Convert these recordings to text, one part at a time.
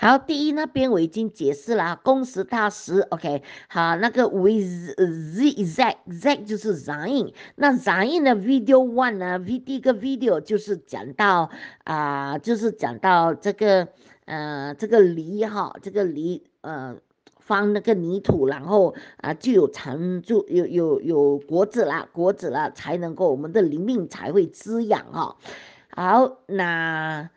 好，第一那边我已经解释了，公时大时，OK。好，那个 with z 就是 z h a c t e x a n g 就是响应。n 响的 video one 呢？video 个 video 就是讲到啊，就是讲到这个呃，这个泥哈，这个泥呃，翻那个泥土，然后啊就有长住有有有果子啦，果子啦才能够我们的灵命才会滋养哈。好，那。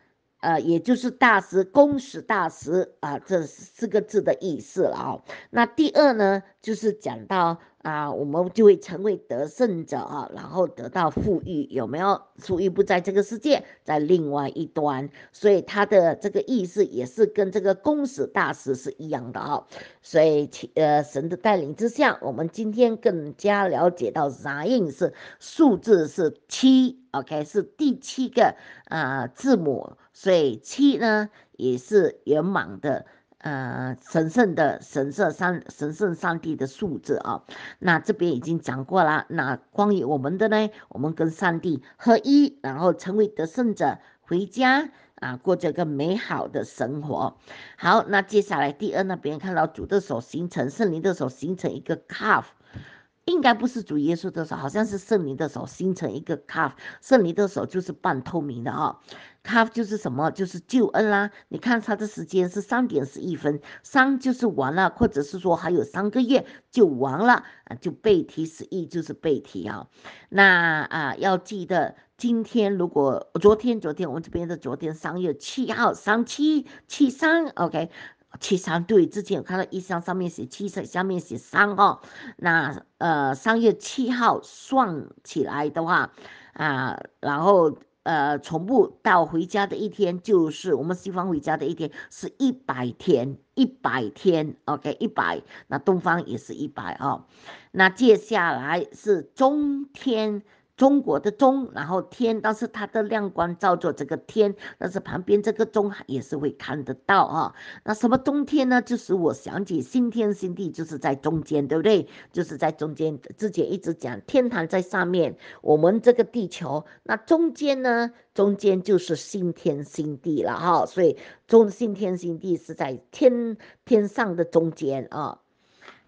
呃，也就是大师公使大师啊，这四个字的意思了啊。那第二呢，就是讲到。啊，我们就会成为得胜者啊，然后得到富裕，有没有？富裕不在这个世界，在另外一端，所以他的这个意思也是跟这个公使大师是一样的啊。所以呃，神的带领之下，我们今天更加了解到啥音是数字是七，OK，是第七个啊字母，所以七呢也是圆满的。呃，神圣的神圣上神圣上帝的数字啊，那这边已经讲过了。那关于我们的呢？我们跟上帝合一，然后成为得胜者，回家啊，过这个美好的生活。好，那接下来第二呢，别人看到主的手形成圣灵的手形成一个 c a l f 应该不是主耶稣的手，好像是圣灵的手。形成一个 calf，圣灵的手就是半透明的啊。calf 就是什么？就是救恩啦。你看它的时间是三点十一分，三就是完了，或者是说还有三个月就完了啊，就背提十一就是背提啊。那啊，要记得今天如果昨天，昨天我们这边的昨天三月七号，三七七三，OK。七三对，之前有看到一箱上面写七下面写三哦。那呃，三月七号算起来的话，啊，然后呃，从不到回家的一天，就是我们西方回家的一天，是一百天，一百天，OK，一百。那东方也是一百哦。那接下来是中天。中国的中，然后天，但是它的亮光照着这个天，但是旁边这个中也是会看得到啊。那什么中天呢？就是我想起新天新地就是在中间，对不对？就是在中间，之前一直讲天堂在上面，我们这个地球，那中间呢？中间就是新天新地了哈。所以中新天新地是在天天上的中间啊。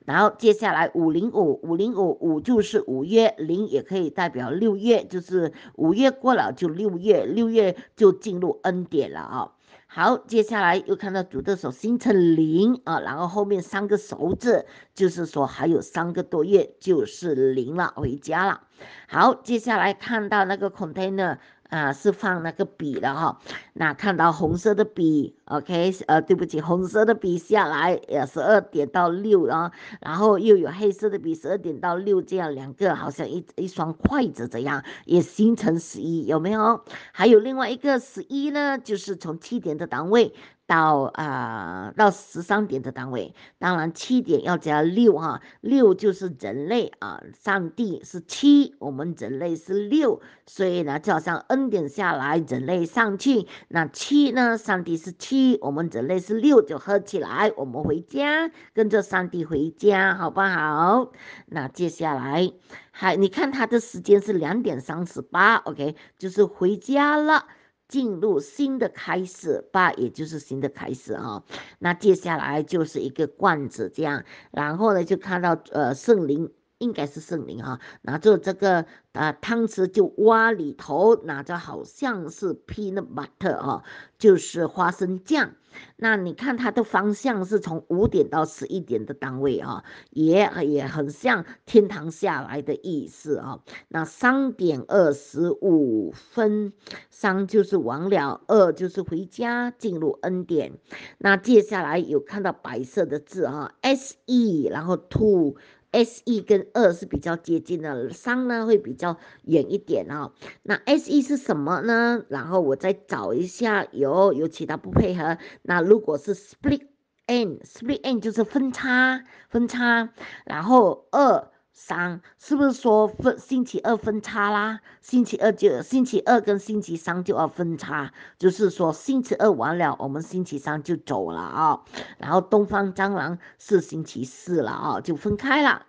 然后接下来五零五五零五五就是五月，零也可以代表六月，就是五月过了就六月，六月就进入 N 点了啊。好，接下来又看到主的手形成零啊，然后后面三个手指就是说还有三个多月就是零了，回家了。好，接下来看到那个 container。啊，是放那个笔的哈，那看到红色的笔，OK，呃，对不起，红色的笔下来，呃，十二点到六，然后然后又有黑色的笔，十二点到六，这样两个好像一一双筷子这样，也形成十一，有没有？还有另外一个十一呢，就是从七点的档位。到啊，到十三点的单位，当然七点要加六哈，六就是人类啊，上帝是七，我们人类是六，所以呢，就好像 N 点下来，人类上去，那七呢，上帝是七，我们人类是六，就合起来，我们回家，跟着上帝回家，好不好？那接下来，还你看他的时间是两点三十八，OK，就是回家了。进入新的开始吧，也就是新的开始啊。那接下来就是一个罐子这样，然后呢就看到呃圣灵应该是圣灵哈，拿着这个啊汤匙就挖里头，拿着好像是 peanut butter 哈，就是花生酱。那你看它的方向是从五点到十一点的单位啊，也也很像天堂下来的意思啊。那三点二十五分，三就是完了，二就是回家进入恩典。那接下来有看到白色的字哈，se 然后 two。S E 跟二是比较接近的，三呢会比较远一点哦。那 S E 是什么呢？然后我再找一下，有有其他不配合。那如果是 Split N，Split N 就是分差，分差。然后二。三是不是说分星期二分叉啦？星期二就星期二跟星期三就要分叉，就是说星期二完了，我们星期三就走了啊。然后东方蟑螂是星期四了啊，就分开了。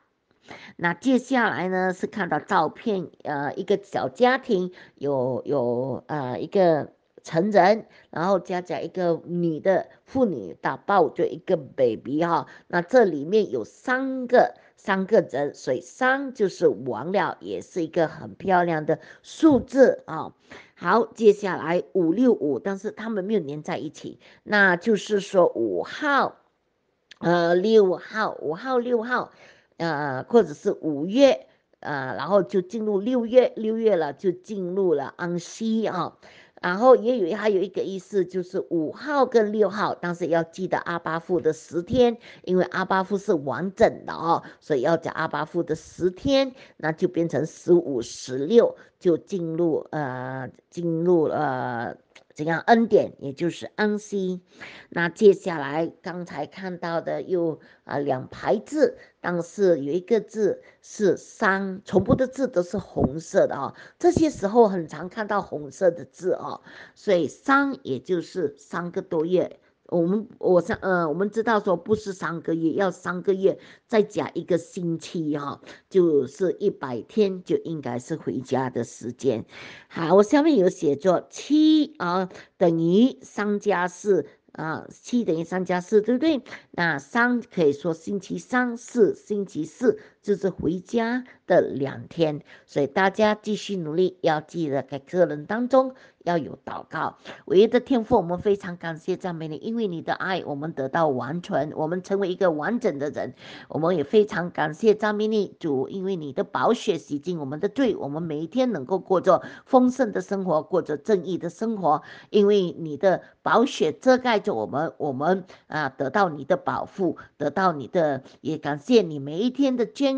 那接下来呢是看到照片，呃，一个小家庭有有呃一个成人，然后加加一个女的妇女，打抱就一个 baby 哈。那这里面有三个。三个“人”，所以三就是完了，也是一个很漂亮的数字啊。好，接下来五六五，但是他们没有连在一起，那就是说五号，呃，六号，五号六号，呃，或者是五月，呃，然后就进入六月，六月了就进入了安息啊。然后也有还有一个意思，就是五号跟六号，但是要记得阿巴夫的十天，因为阿巴夫是完整的哦，所以要讲阿巴夫的十天，那就变成十五、十六，就进入呃进入呃怎样恩典，也就是安息。那接下来刚才看到的又啊两排字。但是有一个字是三，全部的字都是红色的啊。这些时候很常看到红色的字哦，所以三也就是三个多月。我们我像呃，我们知道说不是三个月，要三个月再加一个星期哈，就是一百天就应该是回家的时间。好，我下面有写作七啊等于三加四。啊，七等于三加四，对不对？那三可以说星期三，四、星期四。这是回家的两天，所以大家继续努力，要记得在个人当中要有祷告。唯一的天赋，我们非常感谢赞美你，因为你的爱，我们得到完全，我们成为一个完整的人。我们也非常感谢赞美你主，因为你的宝血洗净我们的罪，我们每一天能够过着丰盛的生活，过着正义的生活，因为你的宝血遮盖着我们，我们啊得到你的保护，得到你的，也感谢你每一天的捐。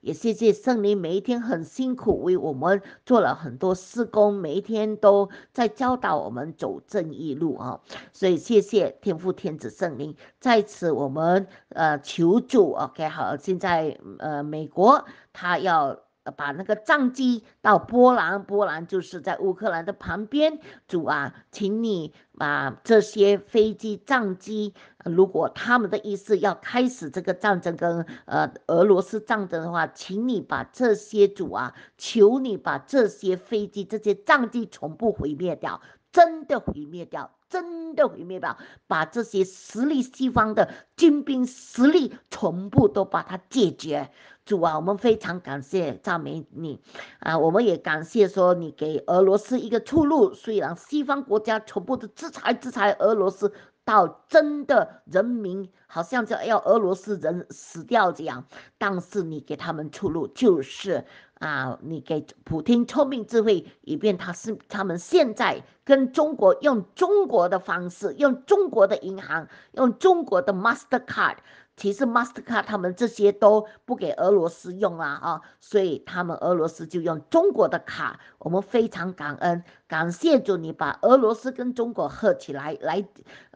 也谢谢圣灵，每一天很辛苦，为我们做了很多事工，每一天都在教导我们走正义路啊！所以谢谢天父天子圣灵，在此我们呃求主，OK，好，现在呃美国他要。把那个战机到波兰，波兰就是在乌克兰的旁边，主啊，请你把这些飞机战机，如果他们的意思要开始这个战争跟呃俄罗斯战争的话，请你把这些主啊，求你把这些飞机这些战机全部毁灭掉，真的毁灭掉，真的毁灭掉，把这些实力西方的精兵实力全部都把它解决。主啊，我们非常感谢赞美你啊！我们也感谢说你给俄罗斯一个出路。虽然西方国家全部的制裁制裁俄罗斯，到真的人民好像就要俄罗斯人死掉这样，但是你给他们出路，就是啊，你给普京聪明智慧，以便他是他们现在跟中国用中国的方式，用中国的银行，用中国的 Master Card。其实 MasterCard 他们这些都不给俄罗斯用啦，啊，所以他们俄罗斯就用中国的卡。我们非常感恩，感谢主，你把俄罗斯跟中国合起来，来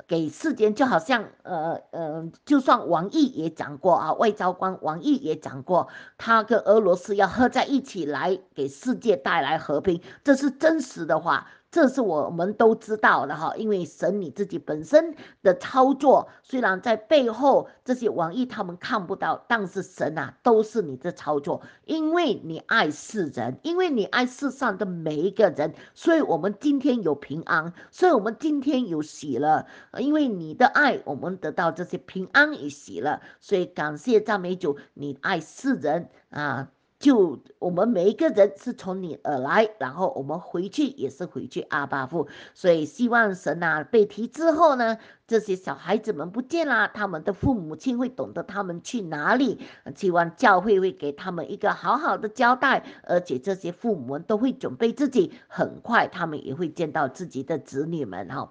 给世间就好像，呃，呃，就算王毅也讲过啊，外交官王毅也讲过，他跟俄罗斯要合在一起来给世界带来和平，这是真实的话。这是我们都知道的哈，因为神你自己本身的操作，虽然在背后这些网易他们看不到，但是神啊都是你的操作，因为你爱世人，因为你爱世上的每一个人，所以我们今天有平安，所以我们今天有喜乐，因为你的爱，我们得到这些平安与喜乐，所以感谢赞美主，你爱世人啊。就我们每一个人是从你而来，然后我们回去也是回去阿巴父，所以希望神啊被提之后呢，这些小孩子们不见了，他们的父母亲会懂得他们去哪里，希望教会会给他们一个好好的交代，而且这些父母们都会准备自己，很快他们也会见到自己的子女们哈。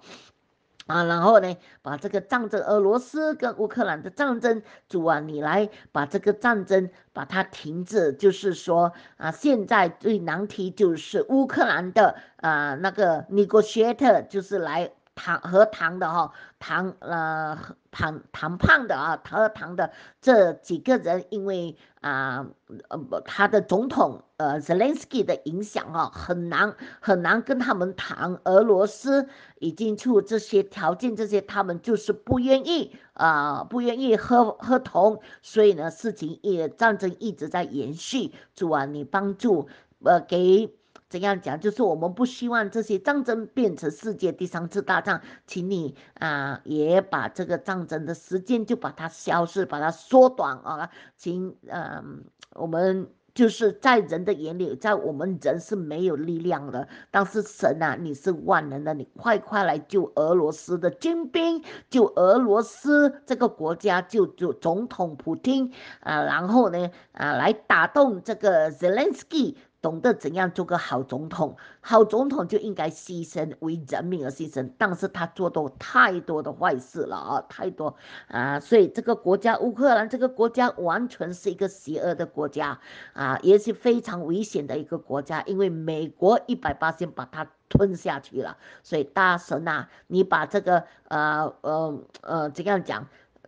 啊，然后呢，把这个战争，俄罗斯跟乌克兰的战争，主啊，你来把这个战争把它停止，就是说啊，现在最难题就是乌克兰的啊那个尼古谢特，就是来谈和谈的哈。谈呃谈谈判的啊，谈和谈的这几个人，因为啊呃他的总统呃泽连斯基的影响啊，很难很难跟他们谈俄罗斯已经出这些条件这些，他们就是不愿意啊，不愿意合合同，所以呢，事情也战争一直在延续。主啊，你帮助呃给。怎样讲？就是我们不希望这些战争变成世界第三次大战，请你啊也把这个战争的时间就把它消失，把它缩短啊！请嗯，我们就是在人的眼里，在我们人是没有力量的，但是神啊，你是万能的，你快快来救俄罗斯的精兵，救俄罗斯这个国家，救救总统普京啊！然后呢啊，来打动这个 Zelensky，懂得怎样做个好总统，好总统就应该牺牲为人民而牺牲，但是他做多太多的坏事了啊，太多啊，所以这个国家乌克兰这个国家完全是一个邪恶的国家啊，也是非常危险的一个国家，因为美国一百八先把它吞下去了，所以大神啊，你把这个呃呃呃怎样讲，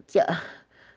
叫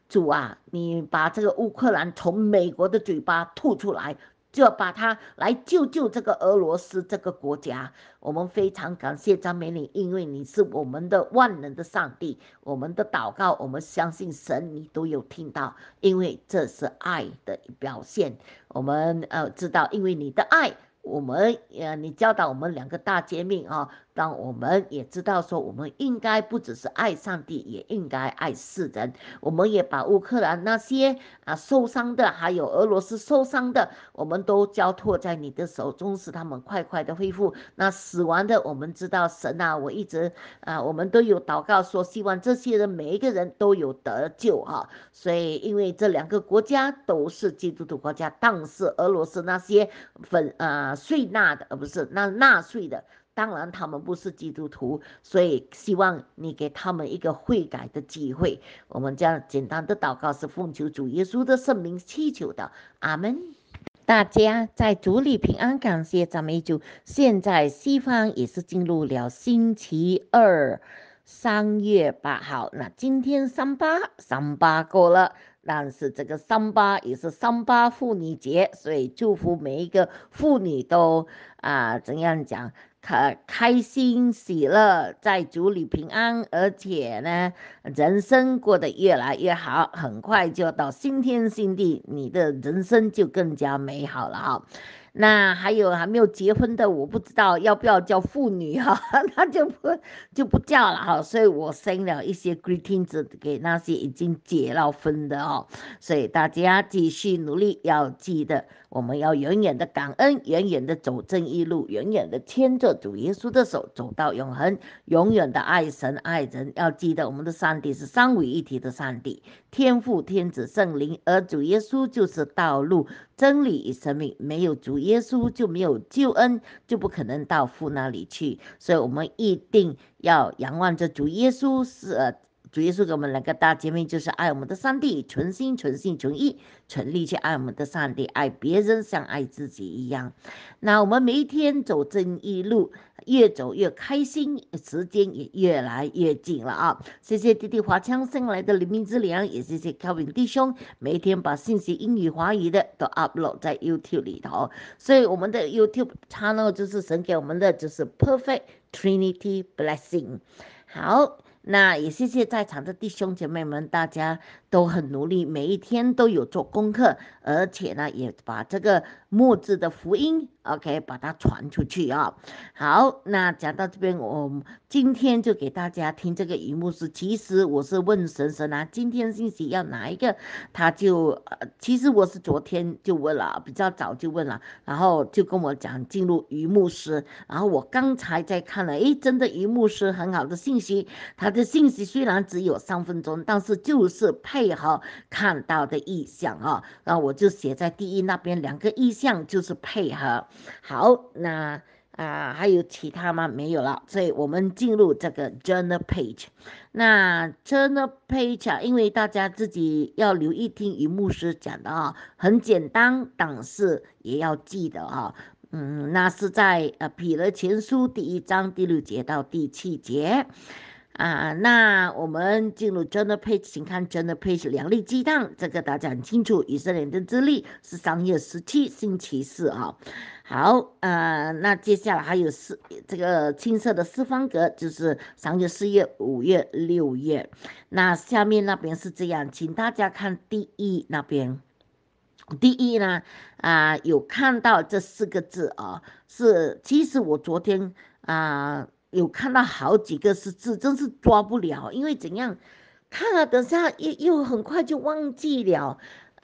主啊，你把这个乌克兰从美国的嘴巴吐出来。就把他来救救这个俄罗斯这个国家，我们非常感谢张美女，因为你是我们的万能的上帝，我们的祷告，我们相信神你都有听到，因为这是爱的表现。我们呃知道，因为你的爱，我们呃你教导我们两个大揭秘啊。当我们也知道，说我们应该不只是爱上帝，也应该爱世人。我们也把乌克兰那些啊受伤的，还有俄罗斯受伤的，我们都交托在你的手中，使他们快快的恢复。那死亡的，我们知道神啊，我一直啊，我们都有祷告，说希望这些人每一个人都有得救啊。所以，因为这两个国家都是基督徒国家，但是俄罗斯那些粉啊税纳的，而不是那纳税的。当然，他们不是基督徒，所以希望你给他们一个悔改的机会。我们这样简单的祷告是奉求主耶稣的圣名祈求的，阿门。大家在主里平安，感谢赞美主。现在西方也是进入了星期二，三月八号，那今天三八，三八过了，但是这个三八也是三八妇女节，所以祝福每一个妇女都啊，怎样讲？可开心、喜乐，在主里平安，而且呢，人生过得越来越好，很快就到新天新地，你的人生就更加美好了哈。那还有还没有结婚的，我不知道要不要叫妇女哈，那就不就不叫了哈。所以我 send 了一些 greetings 给那些已经结了婚的哦。所以大家继续努力，要记得。我们要永远的感恩，远远的走正义路，远远的牵着主耶稣的手，走到永恒。永远的爱神爱人，要记得我们的上帝是三位一体的上帝，天父、天子、圣灵，而主耶稣就是道路、真理与生命。没有主耶稣就没有救恩，就不可能到父那里去。所以，我们一定要仰望着主耶稣是。主耶稣给我们两个大诫命，就是爱我们的上帝，存心、存心、存意、存力去爱我们的上帝，爱别人像爱自己一样。那我们每一天走正义路，越走越开心，时间也越来越近了啊！谢谢弟弟华强生来的黎明之粮，也谢谢高云弟兄每天把信息英语华语的都 upload 在 YouTube 里头。所以我们的 YouTube channel 就是神给我们的，就是 Perfect Trinity Blessing。好。那也谢谢在场的弟兄姐妹们，大家都很努力，每一天都有做功课，而且呢，也把这个木字的福音。OK，把它传出去啊！好，那讲到这边，我今天就给大家听这个鱼牧师。其实我是问神神啊，今天信息要哪一个？他就，呃，其实我是昨天就问了，比较早就问了，然后就跟我讲进入鱼牧师。然后我刚才在看了，哎，真的鱼牧师很好的信息。他的信息虽然只有三分钟，但是就是配合看到的意向啊。那我就写在第一那边两个意向就是配合。好，那啊还有其他吗？没有了，所以我们进入这个 journal page。那 journal page，因为大家自己要留意听于牧师讲的啊，很简单，但是也要记得啊。嗯，那是在呃彼得前书第一章第六节到第七节啊。那我们进入 journal page，请看 journal page 两粒鸡蛋，这个大家很清楚，以色列的之力是三月十七星期四啊。好，呃，那接下来还有四这个青色的四方格，就是三月、四月、五月、六月。那下面那边是这样，请大家看第一那边。第一呢，啊，有看到这四个字啊，是其实我昨天啊有看到好几个是字，真是抓不了，因为怎样，看了等下又又很快就忘记了。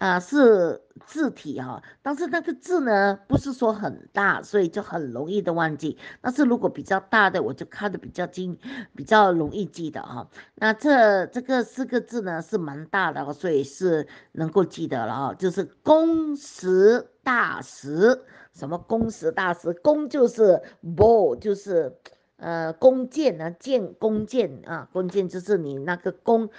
啊，是字体哈，但是那个字呢，不是说很大，所以就很容易的忘记。但是如果比较大的，我就看的比较精，比较容易记的啊。那这这个四个字呢，是蛮大的，所以是能够记得了啊。就是工时大时，什么工时大时，工就是 b 就是。呃，弓箭呢？箭弓箭啊，弓箭就是你那个弓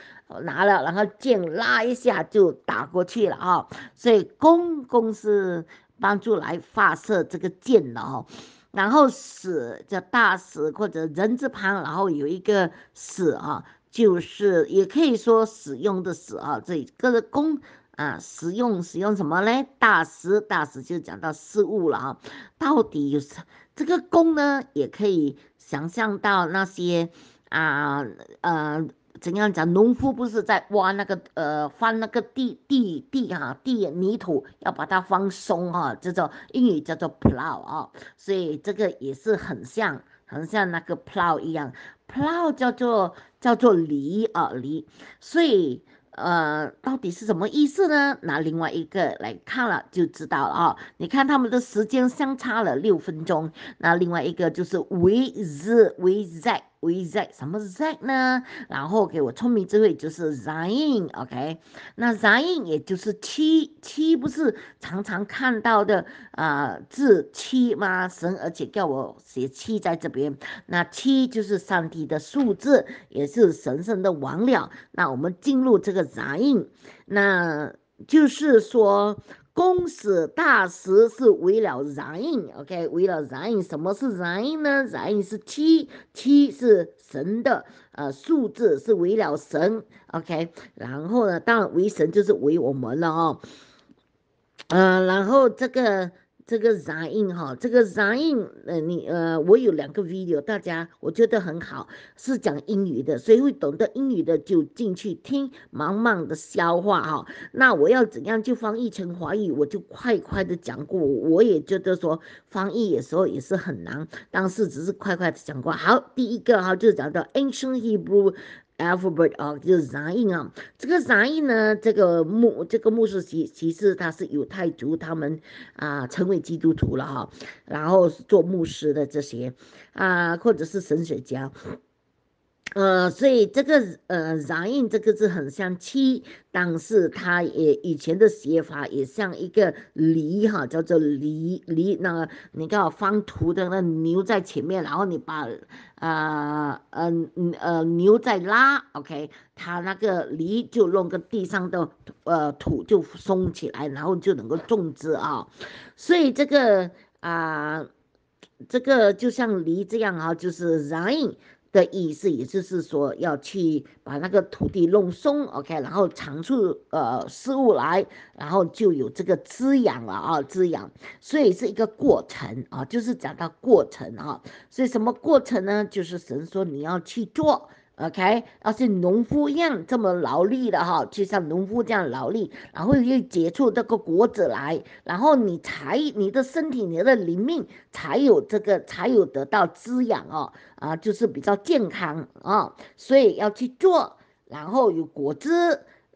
拿了，然后箭拉一下就打过去了啊。所以弓弓是帮助来发射这个箭的哈。然后死叫大死或者人字旁，然后有一个死啊，就是也可以说使用的死啊。这个弓啊，使用使用什么嘞？大师，大师就讲到事物了啊，到底有什？这个工呢，也可以想象到那些，啊呃，怎样讲？农夫不是在挖那个呃，翻那个地地地哈地泥土，要把它翻松哈，这种英语叫做 plow 啊，所以这个也是很像很像那个 plow 一样，plow 叫做叫做犁啊犁，所以。呃，到底是什么意思呢？拿另外一个来看了就知道了啊！你看他们的时间相差了六分钟，那另外一个就是 with with we z 什么 z 呢？然后给我聪明智慧就是 z a n i n o k 那 z a i n 也就是七七不是常常看到的啊字七吗？神而且叫我写七在这边，那七就是上帝的数字，也是神圣的王了。那我们进入这个 z a n i n 那就是说。公使大使是为了人印，OK，为了人印。什么是人印呢？人印是 T，T 是神的，呃，数字是为了神，OK。然后呢，当然为神就是为我们了哦。嗯，然后这个。这个杂音哈，这个杂音呃，你呃，我有两个 video，大家我觉得很好，是讲英语的，所以会懂得英语的就进去听，慢慢的消化哈。那我要怎样就翻译成华语，我就快快的讲过。我也觉得说翻译有时候也是很难，但是只是快快的讲过。好，第一个哈，就讲到 Ancient Hebrew。a l p h a b e of t 啊，就是达 n 啊，这个 z n g 呢，这个牧这个牧师其其实他是犹太族，他们啊成为基督徒了哈，然后做牧师的这些啊，或者是神学家。呃，所以这个呃，然印这个字很像七，但是它也以前的写法也像一个犁哈，叫做犁犁。那个你看方图的那牛在前面，然后你把啊呃呃牛在拉，OK，它那个犁就弄个地上的呃土就松起来，然后就能够种植啊。所以这个啊，这个就像犁这样哈，就是然印。的意思，也就是说，要去把那个土地弄松，OK，然后长出呃食物来，然后就有这个滋养了啊，滋养，所以是一个过程啊，就是讲到过程啊，所以什么过程呢？就是神说你要去做。OK，要是农夫样这么劳力的哈，就像农夫这样劳力，然后又结出这个果子来，然后你才你的身体你的灵命才有这个才有得到滋养哦，啊，就是比较健康啊，所以要去做，然后有果汁，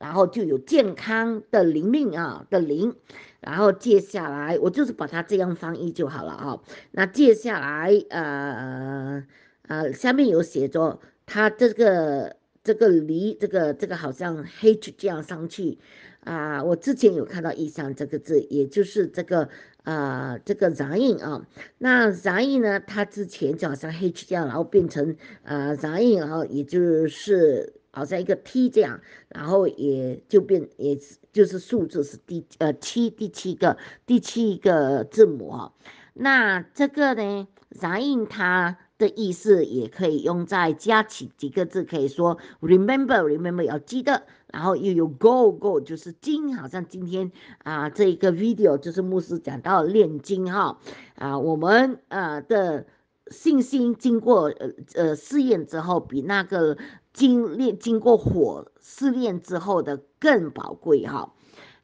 然后就有健康的灵命啊的灵，然后接下来我就是把它这样翻译就好了啊，那接下来呃呃下面有写着。它这个这个梨这个这个好像黑这样上去，啊，我之前有看到“一乡”这个字，也就是这个啊这个“杂印”啊，那“杂印”呢，它之前就好像黑这样，然后变成啊“杂印”，然后也就是好像一个 “T” 这样，然后也就变也就是数字是第呃七第七个第七个字母，那这个呢“杂印”它。的意思也可以用在加起几个字，可以说 remember remember 要记得，然后又有 go go 就是今好像今天啊这一个 video 就是牧师讲到炼金哈，啊我们呃的信心经过呃呃试验之后，比那个经炼经过火试炼之后的更宝贵哈。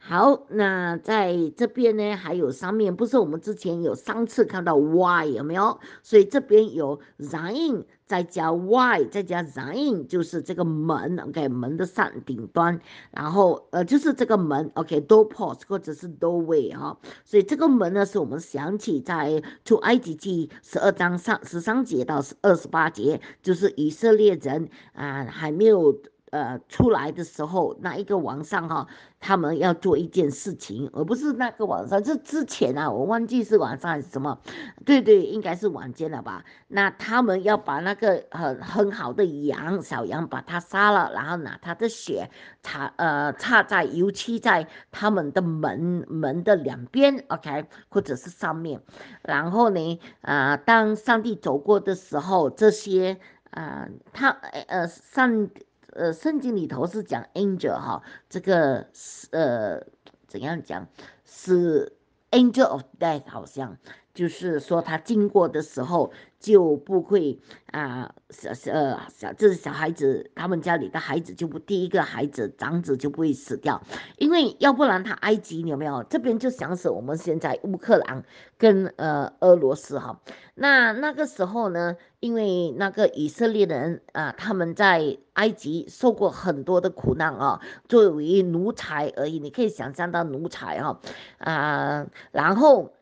好，那在这边呢，还有上面，不是我们之前有三次看到 Y 有没有？所以这边有 z i n 再加 Y 再加 z i n 就是这个门 OK，门的上顶端，然后呃就是这个门 OK，door post 或者是 doorway 哈，所以这个门呢是我们想起在出埃及记十二章上十三节到二十八节，就是以色列人啊还没有。呃，出来的时候那一个晚上哈，他们要做一件事情，而不是那个晚上，是之前啊，我忘记是晚上还是什么，对对，应该是晚间了吧。那他们要把那个很很好的羊，小羊把它杀了，然后拿它的血插呃插在油漆在他们的门门的两边，OK，或者是上面。然后呢，啊，当上帝走过的时候，这些啊，他呃上。呃，圣经里头是讲 angel 哈，这个是呃怎样讲是 angel of death 好像。就是说，他经过的时候就不会啊，小呃小，这是小孩子，他们家里的孩子就不第一个孩子长子就不会死掉，因为要不然他埃及，你有没有这边就想死？我们现在乌克兰跟呃俄罗斯哈，那那个时候呢，因为那个以色列人啊，他们在埃及受过很多的苦难啊，作为奴才而已，你可以想象到奴才哈啊，然后。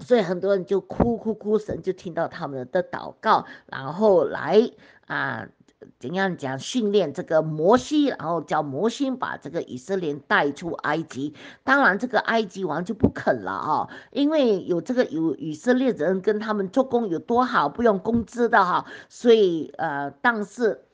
所以很多人就哭哭哭，神就听到他们的祷告，然后来啊，怎样讲训练这个摩西，然后叫摩西把这个以色列带出埃及。当然这个埃及王就不肯了啊，因为有这个有以色列人跟他们做工有多好，不用工资的哈。所以呃，但是。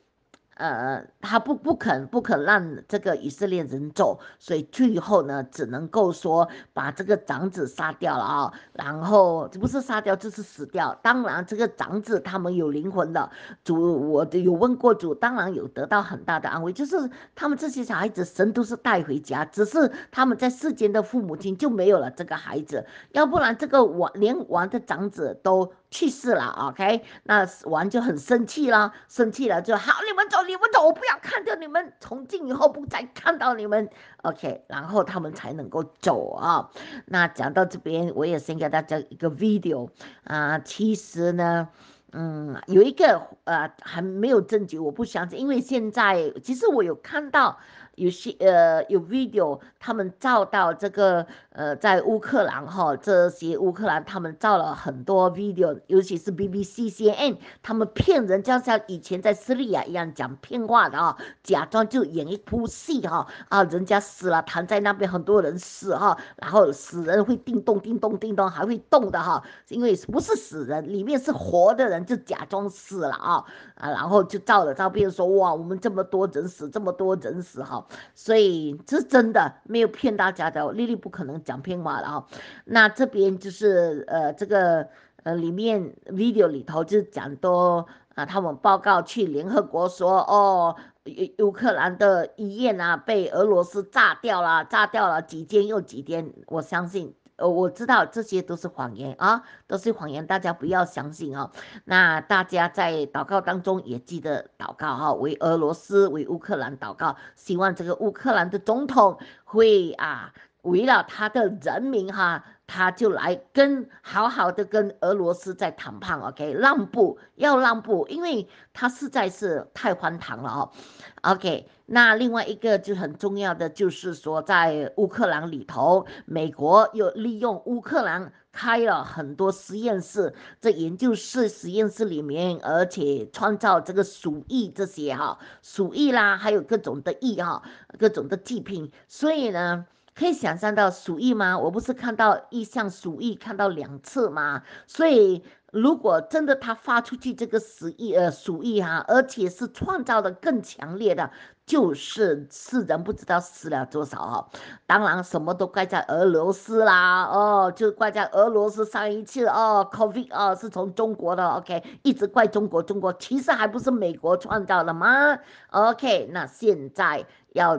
呃，他不不肯不肯让这个以色列人走，所以最后呢，只能够说把这个长子杀掉了啊，然后这不是杀掉就是死掉。当然，这个长子他们有灵魂了，主，我有问过主，当然有得到很大的安慰，就是他们这些小孩子，神都是带回家，只是他们在世间的父母亲就没有了这个孩子，要不然这个王连王的长子都。去世了，OK，那王就很生气了，生气了，就好，你们走，你们走，我不要看到你们，从今以后不再看到你们，OK，然后他们才能够走啊。那讲到这边，我也先给大家一个 video 啊，其实呢，嗯，有一个呃还没有证据，我不想，因为现在其实我有看到。有些呃有 video，他们照到这个呃在乌克兰哈，这些乌克兰他们照了很多 video，尤其是 BBCC N，他们骗人家像以前在叙利亚一样讲骗话的啊，假装就演一出戏哈啊，人家死了躺在那边很多人死哈，然后死人会叮咚叮咚叮咚还会动的哈，因为不是死人，里面是活的人就假装死了啊啊，然后就照了照片说哇我们这么多人死这么多人死哈。所以这是真的，没有骗大家的，丽丽不可能讲骗话的哦。那这边就是呃，这个呃里面 video 里头就讲多啊，他们报告去联合国说哦，乌乌克兰的医院啊被俄罗斯炸掉了，炸掉了几间又几间，我相信。呃，我知道这些都是谎言啊，都是谎言，大家不要相信啊。那大家在祷告当中也记得祷告哈，为俄罗斯、为乌克兰祷告，希望这个乌克兰的总统会啊，为了他的人民哈。他就来跟好好的跟俄罗斯在谈判，OK，让步要让步，因为他实在是太荒唐了哦。OK，那另外一个就很重要的就是说，在乌克兰里头，美国又利用乌克兰开了很多实验室，在研究室实验室里面，而且创造这个鼠疫这些哈，鼠疫啦，还有各种的疫哈，各种的疾病，所以呢。可以想象到鼠疫吗？我不是看到一项鼠疫看到两次吗？所以如果真的他发出去这个鼠疫呃鼠疫哈，而且是创造的更强烈的，就是是人不知道死了多少哈。当然什么都怪在俄罗斯啦哦，就怪在俄罗斯上一次哦，COVID 二是从中国的 OK 一直怪中国中国，其实还不是美国创造的吗？OK 那现在。要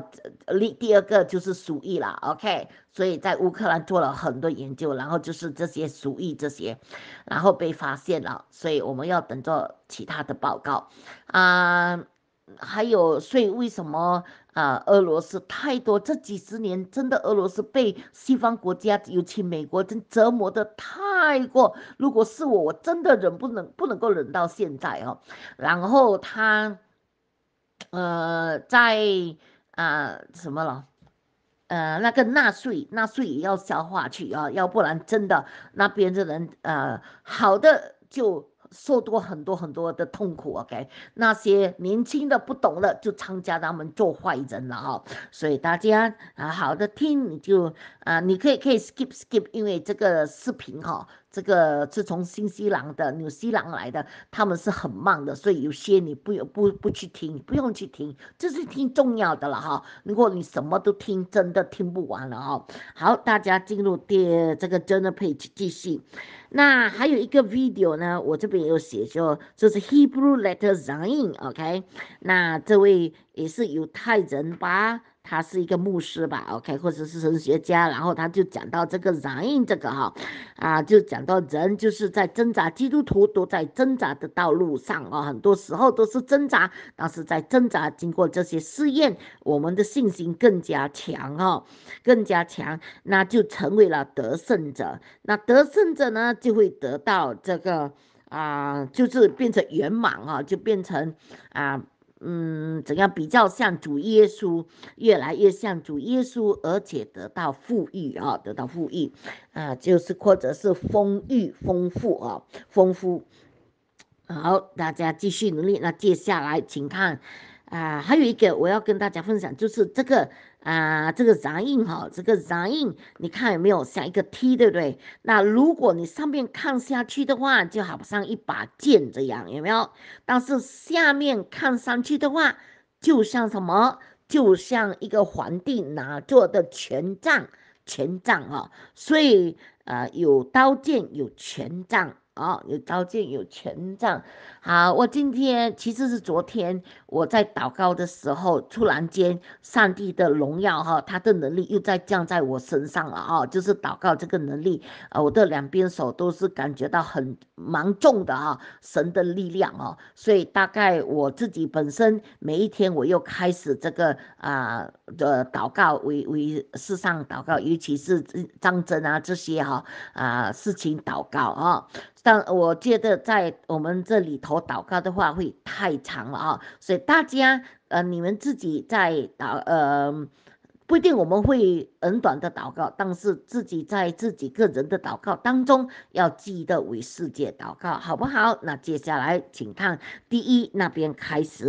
立第二个就是鼠疫了，OK，所以在乌克兰做了很多研究，然后就是这些鼠疫这些，然后被发现了，所以我们要等着其他的报告啊，还有，所以为什么呃俄罗斯太多？这几十年真的俄罗斯被西方国家，尤其美国真折磨的太过。如果是我，我真的忍不能不能够忍到现在哦。然后他呃在。啊，什么了？呃，那个纳税，纳税也要消化去啊，要不然真的那边的人，呃，好的就受多很多很多的痛苦。OK，那些年轻的不懂了，就参加他们做坏人了啊。所以大家啊，好的听就啊，你可以可以 skip skip，因为这个视频哈。这个是从新西兰的纽西兰来的，他们是很慢的，所以有些你不用不不去听，不用去听，这是听重要的了哈。如果你什么都听，真的听不完了哈。好，大家进入第这个第二置继续。那还有一个 video 呢，我这边有写说就是 Hebrew letter z i g n o k 那这位也是犹太人吧？他是一个牧师吧，OK，或者是神学家，然后他就讲到这个人应这个哈，啊，就讲到人就是在挣扎，基督徒都在挣扎的道路上啊，很多时候都是挣扎，但是在挣扎经过这些试验，我们的信心更加强哈，更加强，那就成为了得胜者。那得胜者呢，就会得到这个啊，就是变成圆满啊，就变成啊。嗯，怎样比较像主耶稣？越来越像主耶稣，而且得到富裕啊，得到富裕，啊，就是或者是丰裕、丰富啊，丰富。好，大家继续努力。那接下来，请看啊，还有一个我要跟大家分享，就是这个。啊，这个杂印哈，这个杂印，你看有没有像一个 T，对不对？那如果你上面看下去的话，就好像一把剑这样，有没有？但是下面看上去的话，就像什么？就像一个皇帝拿着的权杖，权杖啊！所以，呃，有刀剑，有权杖。哦，有刀剑，有权杖。好，我今天其实是昨天我在祷告的时候，突然间上帝的荣耀哈，他的能力又在降在我身上了啊！就是祷告这个能力，呃，我的两边手都是感觉到很蛮重的啊，神的力量哦。所以大概我自己本身每一天我又开始这个啊的祷告，为为世上祷告，尤其是战争啊这些哈啊事情祷告啊。但我觉得在我们这里头祷告的话会太长了啊，所以大家呃，你们自己在祷呃，不一定我们会很短的祷告，但是自己在自己个人的祷告当中要记得为世界祷告，好不好？那接下来请看第一那边开始。